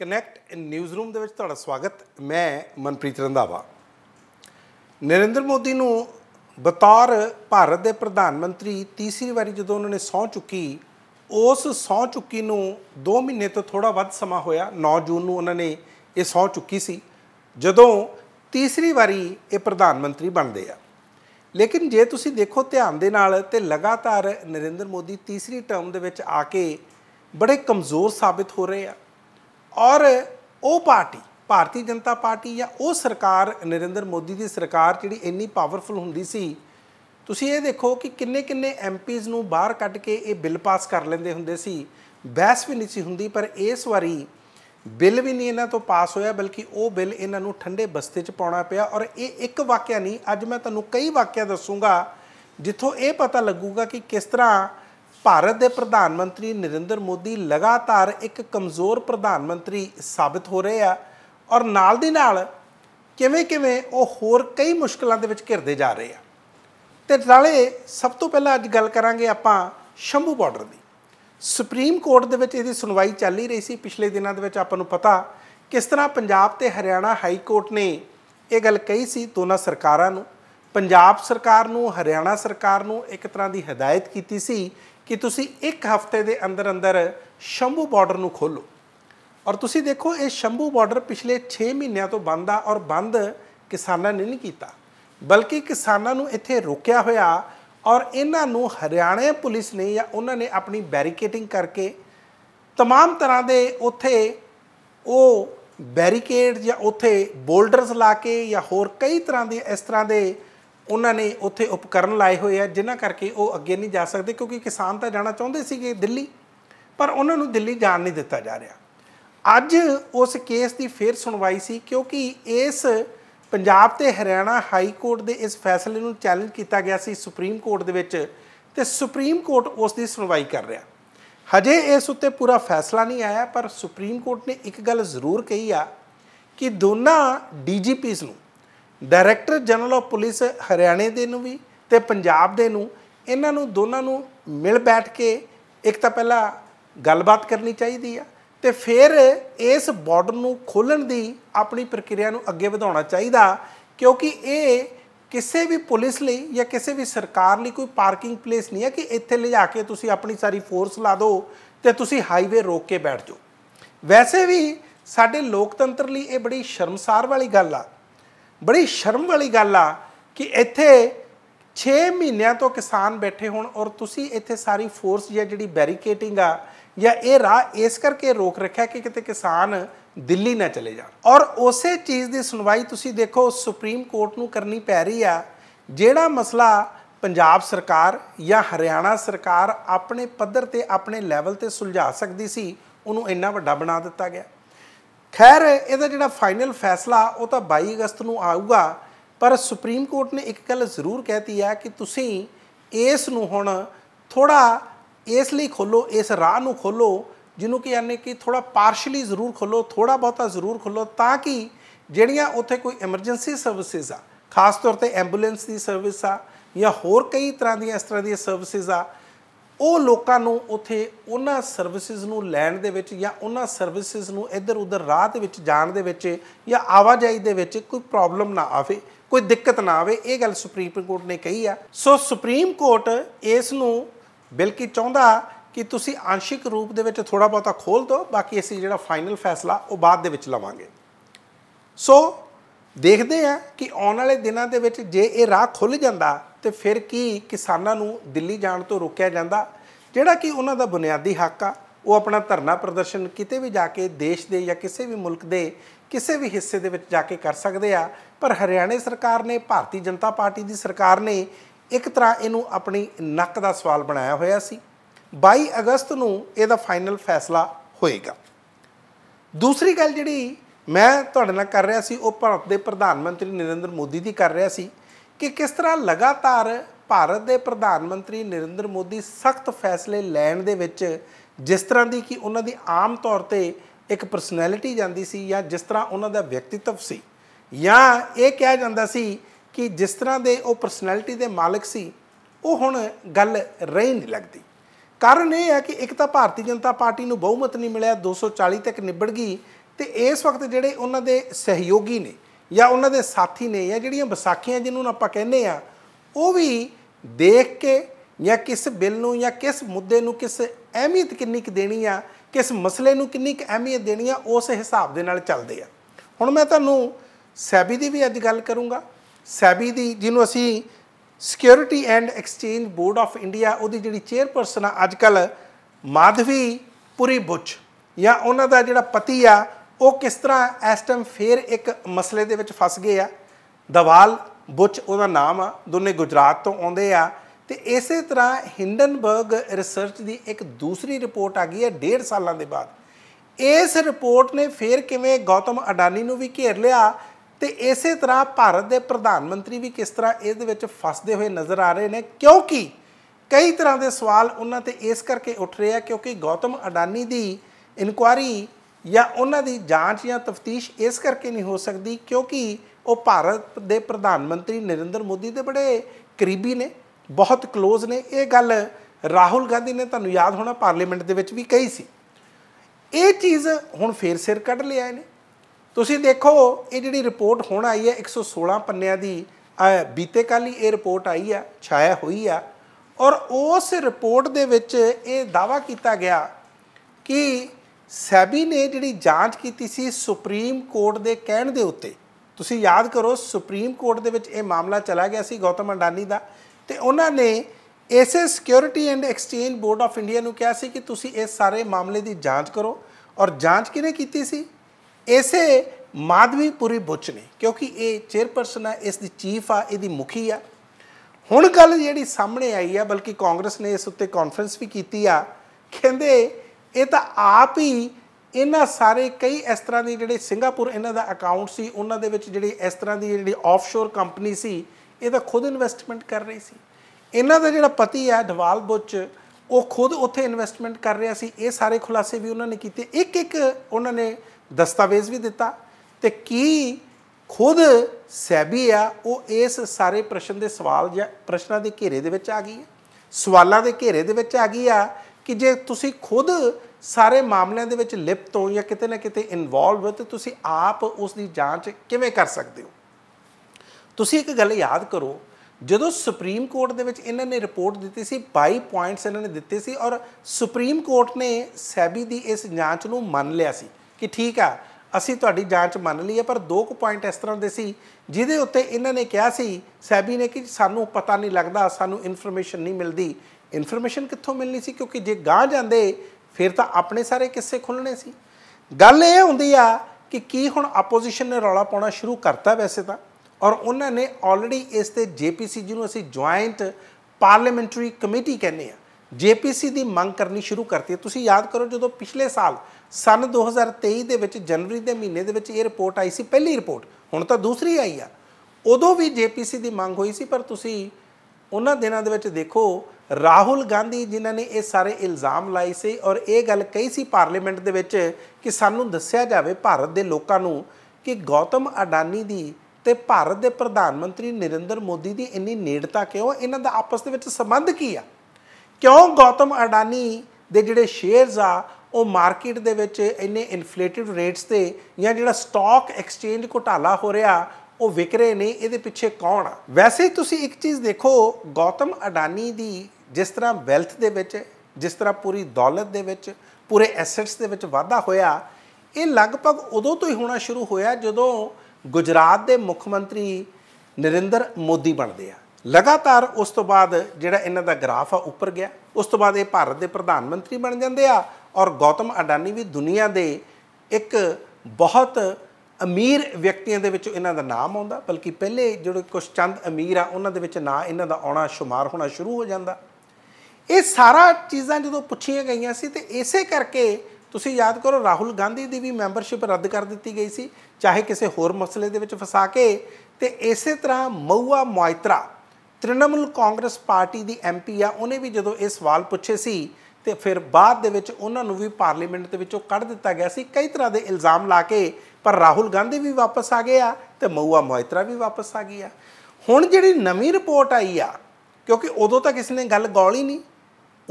connect news room ਦੇ ਵਿੱਚ ਤੁਹਾਡਾ ਸਵਾਗਤ ਮੈਂ ਮਨਪ੍ਰੀਤ ਰੰਧਾਵਾ ਨਰਿੰਦਰ ਮੋਦੀ ਨੂੰ ਬਤੌਰ ਭਾਰਤ ਦੇ ਪ੍ਰਧਾਨ ਮੰਤਰੀ ਤੀਸਰੀ ਵਾਰੀ ਜਦੋਂ ਉਹਨਾਂ ਨੇ ਸੌਂ ਚੁੱਕੀ ਉਸ ਸੌਂ ਚੁੱਕੀ ਨੂੰ 2 ਮਹੀਨੇ ਤੋਂ ਥੋੜਾ ਵੱਧ ਸਮਾਂ ਹੋਇਆ 9 ਜੂਨ ਨੂੰ ਉਹਨਾਂ ਨੇ ਇਹ ਸੌਂ ਚੁੱਕੀ ਸੀ ਜਦੋਂ ਤੀਸਰੀ ਵਾਰੀ ਇਹ ਪ੍ਰਧਾਨ ਮੰਤਰੀ ਬਣਦੇ ਆ ਲੇਕਿਨ ਜੇ ਤੁਸੀਂ ਦੇਖੋ ਧਿਆਨ ਦੇ ਨਾਲ ਤੇ ਲਗਾਤਾਰ ਨਰਿੰਦਰ ਮੋਦੀ ਤੀਸਰੀ ਟਰਮ ਦੇ ਵਿੱਚ ਆ ਕੇ ਬੜੇ ਕਮਜ਼ੋਰ ਸਾਬਤ ਹੋ ਰਹੇ ਆ ਔਰ ਉਹ ਪਾਰਟੀ ਭਾਰਤੀ ਜਨਤਾ ਪਾਰਟੀ ਜਾਂ ਉਹ ਸਰਕਾਰ ਨਰਿੰਦਰ ਮੋਦੀ ਦੀ ਸਰਕਾਰ ਜਿਹੜੀ ਇੰਨੀ ਪਾਵਰਫੁਲ ਹੁੰਦੀ ਸੀ ਤੁਸੀਂ ਇਹ ਦੇਖੋ ਕਿ ਕਿੰਨੇ ਕਿੰਨੇ ਐਮਪੀਜ਼ ਨੂੰ ਬਾਹਰ ਕੱਢ ਕੇ ਇਹ ਬਿੱਲ ਪਾਸ ਕਰ ਲੈਂਦੇ ਹੁੰਦੇ ਸੀ ਬਹਿਸ ਵੀ ਨਹੀਂ ਸੀ ਹੁੰਦੀ ਪਰ ਇਸ ਵਾਰੀ ਬਿੱਲ ਵੀ ਨਹੀਂ ਇਹਨਾਂ ਤੋਂ ਪਾਸ ਹੋਇਆ ਬਲਕਿ ਉਹ ਬਿੱਲ ਇਹਨਾਂ ਨੂੰ ਠੰਡੇ ਬਸਤੇ 'ਚ ਪਾਉਣਾ ਪਿਆ ਔਰ ਇਹ ਇੱਕ ਵਾਕਿਆ ਨਹੀਂ ਅੱਜ ਮੈਂ ਤੁਹਾਨੂੰ ਕਈ ਵਾਕਿਆ ਦੱਸੂਗਾ ਜਿੱਥੋਂ ਇਹ ਪਤਾ ਲੱਗੂਗਾ ਕਿ ਕਿਸ ਤਰ੍ਹਾਂ ਭਾਰਤ ਦੇ ਪ੍ਰਧਾਨ ਮੰਤਰੀ ਨਰਿੰਦਰ ਮੋਦੀ ਲਗਾਤਾਰ ਇੱਕ ਕਮਜ਼ੋਰ ਪ੍ਰਧਾਨ ਮੰਤਰੀ ਸਾਬਤ ਹੋ ਰਹੇ ਆ ਔਰ ਨਾਲ ਦੀ ਨਾਲ ਕਿਵੇਂ ਕਿਵੇਂ ਉਹ ਹੋਰ ਕਈ ਮੁਸ਼ਕਲਾਂ ਦੇ ਵਿੱਚ ਘਿਰਦੇ ਜਾ ਰਹੇ ਆ ਤੇ ਨਾਲੇ ਸਭ ਤੋਂ ਪਹਿਲਾਂ ਅੱਜ ਗੱਲ ਕਰਾਂਗੇ ਆਪਾਂ ਸ਼ੰਭੂ ਬਾਰਡਰ ਦੀ ਸੁਪਰੀਮ ਕੋਰਟ ਦੇ ਵਿੱਚ ਇਹਦੀ ਸੁਣਵਾਈ ਚੱਲ ਹੀ ਰਹੀ ਸੀ ਪਿਛਲੇ ਦਿਨਾਂ ਦੇ ਵਿੱਚ ਆਪਾਂ ਨੂੰ ਪਤਾ ਕਿਸ ਤਰ੍ਹਾਂ ਪੰਜਾਬ ਤੇ ਹਰਿਆਣਾ ਹਾਈ ਕੋਰਟ ਨੇ ਇਹ ਗੱਲ ਕਹੀ ਸੀ ਦੋਨਾਂ ਸਰਕਾਰਾਂ ਨੂੰ ਪੰਜਾਬ ਸਰਕਾਰ ਨੂੰ ਹਰਿਆਣਾ ਸਰਕਾਰ ਨੂੰ ਇੱਕ ਤਰ੍ਹਾਂ ਦੀ ਹਦਾਇਤ ਕੀਤੀ ਸੀ ਕਿ ਤੁਸੀਂ ਇੱਕ ਹਫਤੇ ਦੇ ਅੰਦਰ ਅੰਦਰ ਸ਼ੰਭੂ ਬਾਰਡਰ ਨੂੰ ਖੋਲੋ ਔਰ ਤੁਸੀਂ ਦੇਖੋ ਇਹ ਸ਼ੰਭੂ ਬਾਰਡਰ ਪਿਛਲੇ 6 ਮਹੀਨਿਆਂ ਤੋਂ ਬੰਦ ਆ ਔਰ ਬੰਦ ਕਿਸਾਨਾਂ ਨੇ ਨਹੀਂ ਕੀਤਾ ਬਲਕਿ ਕਿਸਾਨਾਂ ਨੂੰ ਇੱਥੇ ਰੋਕਿਆ ਹੋਇਆ ਔਰ ਇਹਨਾਂ ਨੂੰ ਹਰਿਆਣਾ ਪੁਲਿਸ ਨੇ ਜਾਂ ਉਹਨਾਂ ਨੇ ਆਪਣੀ ਬੈਰੀਕੇਟਿੰਗ ਕਰਕੇ तमाम ਤਰ੍ਹਾਂ ਦੇ ਉੱਥੇ ਉਹ ਬੈਰੀਕੇਡ ਜਾਂ ਉੱਥੇ ਬੋਲਡਰਸ ਲਾ ਕੇ ਜਾਂ ਹੋਰ ਕਈ ਤਰ੍ਹਾਂ ਦੇ ਇਸ ਤਰ੍ਹਾਂ ਦੇ ਉਹਨਾਂ ਨੇ ਉੱਥੇ ਉਪਕਰਨ ਲਾਏ ਹੋਏ ਆ ਜਿਨ੍ਹਾਂ ਕਰਕੇ ਉਹ ਅੱਗੇ ਨਹੀਂ ਜਾ ਸਕਦੇ ਕਿਉਂਕਿ ਕਿਸਾਨ ਤਾਂ ਜਾਣਾ ਚਾਹੁੰਦੇ ਸੀਗੇ ਦਿੱਲੀ ਪਰ ਉਹਨਾਂ ਨੂੰ ਦਿੱਲੀ ਜਾਣ ਨਹੀਂ ਦਿੱਤਾ ਜਾ ਰਿਹਾ ਅੱਜ ਉਸ ਕੇਸ ਦੀ ਫੇਰ ਸੁਣਵਾਈ ਸੀ ਕਿਉਂਕਿ ਇਸ ਪੰਜਾਬ ਤੇ ਹਰਿਆਣਾ ਹਾਈ ਕੋਰਟ ਦੇ ਇਸ ਫੈਸਲੇ ਨੂੰ ਚੈਲੰਜ ਕੀਤਾ ਗਿਆ ਸੀ ਸੁਪਰੀਮ ਕੋਰਟ ਦੇ ਵਿੱਚ ਤੇ ਸੁਪਰੀਮ ਕੋਰਟ ਉਸ ਦੀ ਸੁਣਵਾਈ ਕਰ ਰਿਹਾ ਹਜੇ ਇਸ ਉੱਤੇ ਪੂਰਾ ਫੈਸਲਾ ਨਹੀਂ ਆਇਆ ਪਰ ਸੁਪਰੀਮ ਕੋਰਟ ਨੇ ਇੱਕ ਗੱਲ ਜ਼ਰੂਰ ਕਹੀ ਆ ਕਿ ਦੋਨਾਂ ਡੀਜੀਪੀਜ਼ ਨੂੰ ਡਾਇਰੈਕਟਰ ਜਨਰਲ ਆਫ ਪੁਲਿਸ ਹਰਿਆਣੇ ਦੇ ਨੂੰ ਵੀ ਤੇ ਪੰਜਾਬ ਦੇ ਨੂੰ ਇਹਨਾਂ ਨੂੰ ਦੋਨਾਂ ਨੂੰ ਮਿਲ ਬੈਠ ਕੇ ਇੱਕ ਤਾਂ ਪਹਿਲਾਂ ਗੱਲਬਾਤ ਕਰਨੀ ਚਾਹੀਦੀ ਆ ਤੇ ਫਿਰ ਇਸ ਬਾਰਡਰ ਨੂੰ ਖੋਲਣ ਦੀ ਆਪਣੀ ਪ੍ਰਕਿਰਿਆ ਨੂੰ ਅੱਗੇ ਵਧਾਉਣਾ ਚਾਹੀਦਾ ਕਿਉਂਕਿ ਇਹ ਕਿਸੇ ਵੀ ਪੁਲਿਸ ਲਈ ਜਾਂ ਕਿਸੇ ਵੀ ਸਰਕਾਰ ਲਈ ਕੋਈ ਪਾਰਕਿੰਗ ਪਲੇਸ ਨਹੀਂ ਹੈ ਕਿ ਇੱਥੇ ਲਿਜਾ ਕੇ ਤੁਸੀਂ ਆਪਣੀ ਸਾਰੀ ਫੋਰਸ ਲਾ ਦਿਓ ਤੇ ਤੁਸੀਂ ਹਾਈਵੇ ਰੋਕ ਕੇ ਬੈਠ ਜਾਓ ਵੈਸੇ ਵੀ ਸਾਡੇ ਲੋਕਤੰਤਰ ਲਈ ਇਹ ਬੜੀ ਸ਼ਰਮਸਾਰ ਵਾਲੀ ਗੱਲ ਆ ਬੜੀ ਸ਼ਰਮ ਵਾਲੀ ਗੱਲ ਆ ਕਿ ਇੱਥੇ 6 ਮਹੀਨਿਆਂ ਤੋਂ ਕਿਸਾਨ ਬੈਠੇ ਹੋਣ ਔਰ ਤੁਸੀਂ ਇੱਥੇ ਸਾਰੀ ਫੋਰਸ ਜਾਂ ਜਿਹੜੀ ਬੈਰੀਕੇਟਿੰਗ ਆ ਜਾਂ ਇਹ ਰਾਹ ਇਸ ਕਰਕੇ ਰੋਕ ਰੱਖਿਆ ਕਿ ਕਿਤੇ ਕਿਸਾਨ ਦਿੱਲੀ ਨਾ ਚਲੇ ਜਾਣ ਔਰ ਉਸੇ ਚੀਜ਼ ਦੀ ਸੁਣਵਾਈ ਤੁਸੀਂ ਦੇਖੋ ਸੁਪਰੀਮ ਕੋਰਟ ਨੂੰ ਕਰਨੀ ਪੈ ਰਹੀ ਆ ਜਿਹੜਾ ਮਸਲਾ ਪੰਜਾਬ ਸਰਕਾਰ ਜਾਂ ਹਰਿਆਣਾ ਸਰਕਾਰ ਆਪਣੇ ਪੱਧਰ ਤੇ ਆਪਣੇ ਲੈਵਲ ਤੇ ਸੁਲਝਾ ਸਕਦੀ ਸੀ ਉਹਨੂੰ ਇੰਨਾ ਵੱਡਾ ਬਣਾ ਦਿੱਤਾ ਗਿਆ ਖੈਰ ਇਹਦਾ ਜਿਹੜਾ ਫਾਈਨਲ ਫੈਸਲਾ ਉਹ ਤਾਂ 22 ਅਗਸਤ ਨੂੰ ਆਊਗਾ ਪਰ ਸੁਪਰੀਮ ਕੋਰਟ ਨੇ ਇੱਕ ਗੱਲ ਜ਼ਰੂਰ ਕਹਿਤੀ ਆ ਕਿ ਤੁਸੀਂ ਇਸ ਨੂੰ ਹੁਣ ਥੋੜਾ ਇਸ ਲਈ ਖੋਲੋ ਇਸ ਰਾਹ ਨੂੰ ਖੋਲੋ ਜਿਹਨੂੰ ਕਿ ਯਾਨੀ ਕਿ ਥੋੜਾ ਪਾਰਸ਼ਲੀ ਜ਼ਰੂਰ ਖੋਲੋ ਥੋੜਾ ਬਹੁਤਾ ਜ਼ਰੂਰ ਖੋਲੋ ਤਾਂ ਕਿ ਜਿਹੜੀਆਂ ਉੱਥੇ ਕੋਈ ਐਮਰਜੈਂਸੀ ਸਰਵਿਸਿਜ਼ ਆ ਖਾਸ ਤੌਰ ਤੇ ਐਂਬੂਲੈਂਸ ਦੀ ਸਰਵਿਸ ਆ ਜਾਂ ਹੋਰ ਕਈ ਤਰ੍ਹਾਂ ਦੀਆਂ ਇਸ ਤਰ੍ਹਾਂ ਦੀਆਂ ਸਰਵਿਸਿਜ਼ ਆ ਉਹ ਲੋਕਾਂ ਨੂੰ ਉਥੇ ਉਹਨਾਂ ਸਰਵਿਸਿਜ਼ ਨੂੰ ਲੈਣ ਦੇ ਵਿੱਚ ਜਾਂ ਉਹਨਾਂ ਸਰਵਿਸਿਜ਼ ਨੂੰ ਇੱਧਰ ਉੱਧਰ ਰਾਹ ਦੇ ਵਿੱਚ ਜਾਣ ਦੇ ਵਿੱਚ ਜਾਂ ਆਵਾਜਾਈ ਦੇ ਵਿੱਚ ਕੋਈ ਪ੍ਰੋਬਲਮ ਨਾ ਆਵੇ ਕੋਈ ਦਿੱਕਤ ਨਾ ਆਵੇ ਇਹ ਗੱਲ ਸੁਪਰੀਮ ਕੋਰਟ ਨੇ ਕਹੀ ਆ ਸੋ ਸੁਪਰੀਮ ਕੋਰਟ ਇਸ ਨੂੰ ਬਿਲਕੁਲ ਚਾਹੁੰਦਾ ਕਿ ਤੁਸੀਂ ਆਂਸ਼ਿਕ ਰੂਪ ਦੇ ਵਿੱਚ ਥੋੜਾ ਬਹੁਤਾ ਖੋਲ ਦਿਓ ਬਾਕੀ ਅਸੀਂ ਜਿਹੜਾ ਫਾਈਨਲ ਫੈਸਲਾ ਉਹ ਬਾਅਦ ਦੇ ਵਿੱਚ ਲਵਾਂਗੇ ਸੋ ਦੇਖਦੇ ਆ ਕਿ ਆਉਣ ਵਾਲੇ ਦਿਨਾਂ ਦੇ ਵਿੱਚ ਜੇ ਇਹ ਰਾਹ ਖੁੱਲ ਜਾਂਦਾ ਤੇ ਫਿਰ ਕੀ ਕਿਸਾਨਾਂ ਨੂੰ ਦਿੱਲੀ ਜਾਣ ਤੋਂ ਰੋਕਿਆ ਜਾਂਦਾ ਜਿਹੜਾ ਕਿ ਉਹਨਾਂ ਦਾ ਬੁਨਿਆਦੀ ਹੱਕ ਆ ਉਹ ਆਪਣਾ ਧਰਨਾ ਪ੍ਰਦਰਸ਼ਨ ਕਿਤੇ ਵੀ ਜਾ ਕੇ ਦੇਸ਼ ਦੇ ਜਾਂ ਕਿਸੇ ਵੀ ਮੁਲਕ ਦੇ ਕਿਸੇ ਵੀ ਹਿੱਸੇ ਦੇ ਵਿੱਚ ਜਾ ਕੇ ਕਰ ਸਕਦੇ ਆ ਪਰ ਹਰਿਆਣੇ ਸਰਕਾਰ ਨੇ ਭਾਰਤੀ ਜਨਤਾ ਪਾਰਟੀ ਦੀ ਸਰਕਾਰ ਨੇ ਇੱਕ ਤਰ੍ਹਾਂ ਇਹਨੂੰ ਆਪਣੀ ਨੱਕ ਦਾ ਸਵਾਲ ਬਣਾਇਆ ਹੋਇਆ ਸੀ 22 ਅਗਸਤ ਨੂੰ ਇਹਦਾ ਫਾਈਨਲ ਫੈਸਲਾ ਹੋਏਗਾ ਦੂਸਰੀ ਗੱਲ ਜਿਹੜੀ ਮੈਂ ਤੁਹਾਡੇ ਨਾਲ ਕਰ ਰਿਹਾ ਸੀ ਉਹ ਭਾਰਤ ਦੇ ਪ੍ਰਧਾਨ ਮੰਤਰੀ ਨਰਿੰਦਰ ਮੋਦੀ ਦੀ ਕਰ ਰਿਹਾ ਸੀ ਕਿ ਕਿਸ ਤਰ੍ਹਾਂ ਲਗਾਤਾਰ ਭਾਰਤ ਦੇ ਪ੍ਰਧਾਨ ਮੰਤਰੀ ਨਰਿੰਦਰ ਮੋਦੀ ਸਖਤ ਫੈਸਲੇ ਲੈਣ ਦੇ ਵਿੱਚ ਜਿਸ ਤਰ੍ਹਾਂ ਦੀ ਕਿ ਉਹਨਾਂ ਦੀ ਆਮ ਤੌਰ ਤੇ ਇੱਕ ਪਰਸਨੈਲਿਟੀ ਜਾਂਦੀ ਸੀ ਜਾਂ ਜਿਸ ਤਰ੍ਹਾਂ ਉਹਨਾਂ ਦਾ ਵਿਅਕਤੀਤਵ ਸੀ ਜਾਂ ਇਹ ਕਿਹਾ ਜਾਂਦਾ ਸੀ ਕਿ ਜਿਸ ਤਰ੍ਹਾਂ ਦੇ ਉਹ ਪਰਸਨੈਲਿਟੀ ਦੇ ਮਾਲਕ ਸੀ ਉਹ ਹੁਣ ਗੱਲ ਰਹੀ ਨਹੀਂ ਲੱਗਦੀ ਕਾਰਨ ਇਹ ਹੈ ਕਿ ਇੱਕ ਤਾਂ ਭਾਰਤੀ ਜਨਤਾ ਪਾਰਟੀ ਨੂੰ ਬਹੁਮਤ ਨਹੀਂ ਮਿਲਿਆ 240 ਤੱਕ ਨਿਬੜ ਗਈ ਤੇ ਇਸ ਵਕਤ ਜਿਹੜੇ ਉਹਨਾਂ ਦੇ ਸਹਿਯੋਗੀ ਨੇ ਜਾਂ ਉਹਨਾਂ ਦੇ ਸਾਥੀ ਨੇ ਜਾਂ ਜਿਹੜੀਆਂ ਵਿਸਾਖੀਆਂ ਜਿਹਨੂੰ ਆਪਾਂ ਕਹਿੰਦੇ ਆ ਉਹ ਵੀ ਦੇਖ ਕੇ ਜਾਂ ਕਿਸ ਬਿੱਲ ਨੂੰ ਜਾਂ ਕਿਸ ਮੁੱਦੇ ਨੂੰ ਕਿਸ ਅਹਿਮੀਅਤ ਕਿੰਨੀ ਕਿ ਦੇਣੀ ਆ ਕਿਸ ਮਸਲੇ ਨੂੰ ਕਿੰਨੀ ਕਿ ਅਹਿਮੀਅਤ ਦੇਣੀ ਆ ਉਸ ਹਿਸਾਬ ਦੇ ਨਾਲ ਚੱਲਦੇ ਆ ਹੁਣ ਮੈਂ ਤੁਹਾਨੂੰ ਸੈਬੀ ਦੀ ਵੀ ਅੱਜ ਗੱਲ ਕਰੂੰਗਾ ਸੈਬੀ ਦੀ ਜਿਹਨੂੰ ਅਸੀਂ security and exchange board of India ਉਹਦੀ ਜਿਹੜੀ ਚੇਅਰਪਰਸਨ ਆ ਅੱਜਕੱਲ ਮਾਧਵੀ ਪੁਰੀ ਬੁੱਚ ਜਾਂ ਉਹਨਾਂ ਦਾ ਜਿਹੜਾ ਪਤੀ ਆ ਉਹ ਕਿਸ ਤਰ੍ਹਾਂ ਇਸ ਟਾਈਮ ਫੇਰ ਇੱਕ ਮਸਲੇ ਦੇ ਵਿੱਚ ਫਸ ਗਏ ਆ ਦਵਾਲ ਬੁੱਚ ਉਹਦਾ ਨਾਮ ਆ ਦੋਨੇ ਗੁਜਰਾਤ ਤੋਂ ਆਉਂਦੇ ਆ ਤੇ ਇਸੇ ਤਰ੍ਹਾਂ ਹਿੰਡਨਬਰਗ ਰਿਸਰਚ ਦੀ ਇੱਕ ਦੂਸਰੀ ਰਿਪੋਰਟ ਆ ਗਈ ਹੈ ਡੇਢ ਸਾਲਾਂ ਦੇ ਬਾਅਦ ਇਸ ਰਿਪੋਰਟ ਨੇ ਫੇਰ ਕਿਵੇਂ ਗੌਤਮ ਅਡਾਨੀ ਨੂੰ ਵੀ ਘੇਰ ਲਿਆ ਤੇ ਇਸੇ ਤਰ੍ਹਾਂ ਭਾਰਤ ਦੇ ਪ੍ਰਧਾਨ ਮੰਤਰੀ ਵੀ ਕਿਸ ਤਰ੍ਹਾਂ ਇਹਦੇ ਵਿੱਚ ਫਸਦੇ ਹੋਏ ਨਜ਼ਰ ਆ ਰਹੇ ਨੇ ਕਿਉਂਕਿ ਕਈ ਤਰ੍ਹਾਂ ਦੇ ਸਵਾਲ ਉਹਨਾਂ ਤੇ ਇਸ ਕਰਕੇ ਉੱਠ ਰਹੇ ਆ ਕਿਉਂਕਿ ਗੌਤਮ ਅਡਾਨੀ ਦੀ ਇਨਕੁਆਰੀ ਜਾਂ ਉਹਨਾਂ ਦੀ ਜਾਂਚ ਜਾਂ ਤਫਤੀਸ਼ ਇਸ ਕਰਕੇ ਨਹੀਂ ਹੋ ਸਕਦੀ ਕਿਉਂਕਿ ਉਹ ਭਾਰਤ ਦੇ ਪ੍ਰਧਾਨ ਮੰਤਰੀ ਨਰਿੰਦਰ ਮੋਦੀ ਦੇ ਬੜੇ ਕਰੀਬੀ ਨੇ ਬਹੁਤ ক্লোਜ਼ ਨੇ ਇਹ ਗੱਲ ਰਾਹੁਲ ਗਾਂਧੀ ਨੇ ਤੁਹਾਨੂੰ ਯਾਦ ਹੋਣਾ ਪਾਰਲੀਮੈਂਟ ਦੇ ਵਿੱਚ ਵੀ ਕਹੀ ਸੀ ਇਹ ਚੀਜ਼ ਹੁਣ ਫੇਰ ਸਿਰ ਕੱਢ ਲਿਆ ਇਹਨੇ ਤੁਸੀਂ ਦੇਖੋ ਇਹ ਜਿਹੜੀ ਰਿਪੋਰਟ ਹੁਣ ਆਈ ਹੈ 116 ਪੰਨਿਆਂ ਦੀ ਬੀਤੇ ਕੱਲ ਹੀ ਇਹ ਰਿਪੋਰਟ ਆਈ ਆ ਛਾਇਆ ਹੋਈ ਆ ਔਰ ਉਸ ਰਿਪੋਰਟ ਦੇ ਵਿੱਚ ਇਹ ਦਾਵਾ ਕੀਤਾ ਗਿਆ ਕਿ ਸੈਬੀ ਨੇ ਜਿਹੜੀ ਜਾਂਚ ਕੀਤੀ ਸੀ ਸੁਪਰੀਮ ਕੋਰਟ ਦੇ ਕਹਿਣ ਦੇ ਉੱਤੇ ਤੁਸੀਂ ਯਾਦ ਕਰੋ ਸੁਪਰੀਮ ਕੋਰਟ ਦੇ ਵਿੱਚ ਇਹ ਮਾਮਲਾ ਚਲਾ ਗਿਆ ਸੀ ਗੌਤਮ ਅੰਡਾਨੀ ਦਾ ਤੇ ਉਹਨਾਂ ਨੇ ਐਸੇ security and exchange board of India ਨੂੰ ਕਿਹਾ ਸੀ ਕਿ ਤੁਸੀਂ ਇਸ ਸਾਰੇ ਮਾਮਲੇ ਦੀ ਜਾਂਚ ਕਰੋ ਔਰ ਜਾਂਚ ਕਿਨੇ ਕੀਤੀ ਸੀ ਐਸੇ ਮਾਧਵੀਪੁਰੀ ਬੁੱਚ ਨੇ ਕਿਉਂਕਿ ਇਹ ਚੇਅਰਪਰਸਨ ਆ ਇਸ ਦੀ ਚੀਫ ਆ ਇਹਦੀ ਮੁਖੀ ਆ ਹੁਣ ਗੱਲ ਜਿਹੜੀ ਸਾਹਮਣੇ ਆਈ ਆ ਬਲਕਿ ਕਾਂਗਰਸ ਨੇ ਇਸ ਉੱਤੇ ਕਾਨਫਰੰਸ ਵੀ ਕੀਤੀ ਆ ਕਹਿੰਦੇ ਇਹ ਤਾਂ ਆਪ ਹੀ ਇਹਨਾਂ ਸਾਰੇ ਕਈ ਇਸ ਤਰ੍ਹਾਂ ਦੇ ਜਿਹੜੇ ਸਿੰਗਾਪੁਰ ਇਹਨਾਂ ਦਾ ਅਕਾਊਂਟ ਸੀ ਉਹਨਾਂ ਦੇ ਵਿੱਚ ਜਿਹੜੀ ਇਸ ਤਰ੍ਹਾਂ ਦੀ ਜਿਹੜੀ ਆਫਸ਼ੋਰ ਕੰਪਨੀ ਸੀ ਇਹ ਤਾਂ ਖੁਦ ਇਨਵੈਸਟਮੈਂਟ ਕਰ ਰਹੀ ਸੀ ਇਹਨਾਂ ਦਾ ਜਿਹੜਾ ਪਤੀ ਹੈ ਢਵਾਲ ਬੁੱਚ ਉਹ ਖੁਦ ਉੱਥੇ ਇਨਵੈਸਟਮੈਂਟ ਕਰ ਰਿਹਾ ਸੀ ਇਹ ਸਾਰੇ ਖੁਲਾਸੇ ਵੀ ਉਹਨਾਂ ਨੇ ਕੀਤੇ ਇੱਕ ਇੱਕ ਉਹਨਾਂ ਨੇ ਦਸਤਾਵੇਜ਼ ਵੀ ਦਿੱਤਾ ਤੇ ਕੀ ਖੁਦ ਸੈਬੀ ਆ ਉਹ ਇਸ ਸਾਰੇ ਪ੍ਰਸ਼ਨ ਦੇ ਸਵਾਲ ਜਾਂ ਪ੍ਰਸ਼ਨਾਂ ਦੇ ਘੇਰੇ ਦੇ ਵਿੱਚ ਆ ਗਈ ਹੈ ਸਵਾਲਾਂ ਦੇ ਘੇਰੇ ਦੇ ਵਿੱਚ ਆ ਗਈ ਆ ਕਿ ਜੇ ਤੁਸੀਂ ਖੁਦ ਸਾਰੇ ਮਾਮਲਿਆਂ ਦੇ ਵਿੱਚ ਲਿਪਤ ਹੋ ਜਾਂ ਕਿਤੇ ਨਾ ਕਿਤੇ ਇਨਵੋਲਵ ਹੋ ਤੇ ਤੁਸੀਂ ਆਪ ਉਸ ਦੀ ਜਾਂਚ ਕਿਵੇਂ ਕਰ ਸਕਦੇ ਹੋ ਤੁਸੀਂ ਇੱਕ ਗੱਲ ਯਾਦ ਕਰੋ ਜਦੋਂ ਸੁਪਰੀਮ ਕੋਰਟ ਦੇ ਵਿੱਚ ਇਹਨਾਂ ਨੇ ਰਿਪੋਰਟ ਦਿੱਤੀ ਸੀ 22 ਪੁਆਇੰਟਸ ਇਹਨਾਂ ਨੇ ਦਿੱਤੇ ਸੀ ਔਰ ਸੁਪਰੀਮ ਕੋਰਟ ਨੇ ਸੈਬੀ ਦੀ ਇਸ ਜਾਂਚ ਨੂੰ ਮੰਨ ਲਿਆ ਸੀ ਕਿ ਠੀਕ ਆ ਅਸੀਂ ਤੁਹਾਡੀ ਜਾਂਚ ਮੰਨ ਲਈ ਹੈ ਪਰ ਦੋ ਕੁ ਪੁਆਇੰਟ ਇਸ ਤਰ੍ਹਾਂ ਦੇ ਸੀ ਜਿਹਦੇ ਉੱਤੇ ਇਹਨਾਂ ਨੇ ਕਿਹਾ ਸੀ ਸੈਬੀ ਨੇ ਕਿ ਸਾਨੂੰ ਪਤਾ ਨਹੀਂ ਲੱਗਦਾ ਸਾਨੂੰ ਇਨਫੋਰਮੇਸ਼ਨ ਨਹੀਂ ਮਿਲਦੀ ਇਨਫੋਰਮੇਸ਼ਨ ਕਿੱਥੋਂ ਮਿਲਣੀ ਸੀ ਕਿਉਂਕਿ ਜੇ ਗਾਂ ਜਾਂਦੇ ਫਿਰ ਤਾਂ ਆਪਣੇ ਸਾਰੇ ਕਿੱਸੇ ਖੁੱਲਣੇ ਸੀ ਗੱਲ ਇਹ ਹੁੰਦੀ ਆ ਕਿ ਕੀ ਹੁਣ ਆਪੋਜੀਸ਼ਨ ਨੇ ਰੌਲਾ ਪਾਉਣਾ ਸ਼ੁਰੂ ਕਰਤਾ ਵੈਸੇ ਤਾਂ ਔਰ ਉਹਨਾਂ ਨੇ ਆਲਰੇਡੀ ਇਸ ਤੇ ਜੀਪੀਸੀ ਜਿਹਨੂੰ ਅਸੀਂ ਜੁਆਇੰਟ ਪਾਰਲੀਮੈਂਟਰੀ ਕਮੇਟੀ ਕਹਿੰਦੇ ਆ ਜੀਪੀਸੀ ਦੀ ਮੰਗ ਕਰਨੀ ਸ਼ੁਰੂ ਕਰਤੀ ਹੈ ਤੁਸੀਂ ਯਾਦ ਕਰੋ ਜਦੋਂ ਪਿਛਲੇ ਸਾਲ ਸਨ 2023 ਦੇ ਵਿੱਚ ਜਨਵਰੀ ਦੇ ਮਹੀਨੇ ਦੇ ਵਿੱਚ ਇਹ ਰਿਪੋਰਟ ਆਈ ਸੀ ਪਹਿਲੀ ਰਿਪੋਰਟ ਹੁਣ ਤਾਂ ਦੂਸਰੀ ਆਈ ਆ ਉਦੋਂ ਵੀ ਜੀਪੀਸੀ ਦੀ ਮੰਗ ਹੋਈ ਸੀ ਪਰ ਤੁਸੀਂ ਉਹਨਾਂ ਦਿਨਾਂ ਦੇ ਵਿੱਚ ਦੇਖੋ ਰਾਹੁਲ ਗਾਂਧੀ ਜਿਨ੍ਹਾਂ ਨੇ ਇਹ ਸਾਰੇ ਇਲਜ਼ਾਮ ਲਾਏ ਸੀ ਔਰ ਇਹ ਗੱਲ ਕਹੀ ਸੀ ਪਾਰਲੀਮੈਂਟ ਦੇ ਵਿੱਚ ਕਿ ਸਾਨੂੰ ਦੱਸਿਆ ਜਾਵੇ ਭਾਰਤ ਦੇ ਲੋਕਾਂ ਨੂੰ ਕਿ ਗੌਤਮ ਅਡਾਨੀ ਦੀ ਤੇ ਭਾਰਤ ਦੇ ਪ੍ਰਧਾਨ ਮੰਤਰੀ ਨਰਿੰਦਰ ਮੋਦੀ ਦੀ ਇੰਨੀ ਨੇੜਤਾ ਕਿਉਂ ਇਹਨਾਂ ਦਾ ਆਪਸ ਦੇ ਵਿੱਚ ਸੰਬੰਧ ਕੀ ਆ ਕਿਉਂ ਗੌਤਮ ਅਡਾਨੀ ਦੇ ਜਿਹੜੇ ਸ਼ੇਅਰਸ ਆ ਉਹ ਮਾਰਕੀਟ ਦੇ ਵਿੱਚ ਇੰਨੇ ਇਨਫਲੇਟਿਡ ਰੇਟਸ ਤੇ ਜਾਂ ਜਿਹੜਾ ਸਟਾਕ ਐਕਸਚੇਂਜ ਘੁਟਾਲਾ ਹੋ ਰਿਹਾ ਉਹ ਵਿਕਰੇ ਨੇ ਇਹਦੇ ਪਿੱਛੇ ਕੌਣ ਆ ਵੈਸੇ ਤੁਸੀਂ ਇੱਕ ਚੀਜ਼ ਦੇਖੋ ਗੌਤਮ ਅਡਾਨੀ ਦੀ ਜਿਸ ਤਰ੍ਹਾਂ ਵੈਲਥ ਦੇ ਵਿੱਚ ਜਿਸ ਤਰ੍ਹਾਂ ਪੂਰੀ ਦੌਲਤ ਦੇ ਵਿੱਚ ਪੂਰੇ ਐਸੈਟਸ ਦੇ ਵਿੱਚ ਵਾਧਾ ਹੋਇਆ ਇਹ ਲਗਭਗ ਉਦੋਂ ਤੋਂ ਹੀ ਹੋਣਾ ਸ਼ੁਰੂ ਹੋਇਆ ਜਦੋਂ ਗੁਜਰਾਤ ਦੇ ਮੁੱਖ ਮੰਤਰੀ ਨਰਿੰਦਰ ਮੋਦੀ ਬਣਦੇ ਆ ਲਗਾਤਾਰ ਉਸ ਤੋਂ ਬਾਅਦ ਜਿਹੜਾ ਇਹਨਾਂ ਦਾ ਗ੍ਰਾਫ ਆ ਉੱਪਰ ਗਿਆ ਉਸ ਤੋਂ ਬਾਅਦ ਇਹ ਭਾਰਤ ਦੇ ਪ੍ਰਧਾਨ ਮੰਤਰੀ ਬਣ ਜਾਂਦੇ ਆ ਔਰ ਗੌਤਮ ਅਡਾਨੀ ਵੀ ਦੁਨੀਆ ਦੇ ਇੱਕ ਬਹੁਤ ਅਮੀਰ ਵਿਅਕਤੀਆਂ ਦੇ ਵਿੱਚ ਇਹਨਾਂ ਦਾ ਨਾਮ ਆਉਂਦਾ ਬਲਕਿ ਪਹਿਲੇ ਜਿਹੜੇ ਕੁਝ ਚੰਦ ਅਮੀਰ ਆ ਉਹਨਾਂ ਦੇ ਵਿੱਚ ਨਾਂ ਇਹਨਾਂ ਦਾ ਆਉਣਾ ਸ਼ੁਮਾਰ ਹੋਣਾ ਸ਼ੁਰੂ ਹੋ ਜਾਂਦਾ ਇਹ ਸਾਰਾ ਚੀਜ਼ਾਂ ਜਦੋਂ ਪੁੱਛੀਆਂ ਗਈਆਂ ਸੀ ਤੇ ਇਸੇ ਕਰਕੇ ਤੁਸੀਂ ਯਾਦ ਕਰੋ ਰਾਹੁਲ ਗਾਂਧੀ ਦੀ ਵੀ ਮੈਂਬਰਸ਼ਿਪ ਰੱਦ ਕਰ ਦਿੱਤੀ ਗਈ ਸੀ ਚਾਹੇ ਕਿਸੇ ਹੋਰ ਮਸਲੇ ਦੇ ਵਿੱਚ ਫਸਾ ਕੇ ਤੇ ਇਸੇ ਤਰ੍ਹਾਂ ਮਊਆ ਮੌਇਤਰਾ ਤ੍ਰਿਣਮੂਲ ਕਾਂਗਰਸ ਪਾਰਟੀ ਦੀ ਐਮਪੀ ਆ ਉਹਨੇ ਵੀ ਜਦੋਂ ਇਹ ਸਵਾਲ ਪੁੱਛੇ ਸੀ ਤੇ ਫਿਰ ਬਾਅਦ ਦੇ ਵਿੱਚ ਉਹਨਾਂ ਨੂੰ ਵੀ ਪਾਰਲੀਮੈਂਟ ਦੇ ਵਿੱਚੋਂ ਕੱਢ ਦਿੱਤਾ ਗਿਆ ਸੀ ਕਈ ਤਰ੍ਹਾਂ ਦੇ ਇਲਜ਼ਾਮ ਲਾ ਕੇ ਪਰ ਰਾਹੁਲ ਗਾਂਧੀ ਵੀ ਵਾਪਸ ਆ ਗਏ ਆ ਤੇ ਮਊਆ ਮੌਇਤਰਾ ਵੀ ਵਾਪਸ ਆ ਗਈ ਆ ਹੁਣ ਜਿਹੜੀ ਨਵੀਂ ਰਿਪੋਰਟ ਆਈ ਆ ਕਿਉਂਕਿ ਉਦੋਂ ਤੱਕ ਇਸ ਨੇ ਗੱਲ ਹੀ ਨਹੀਂ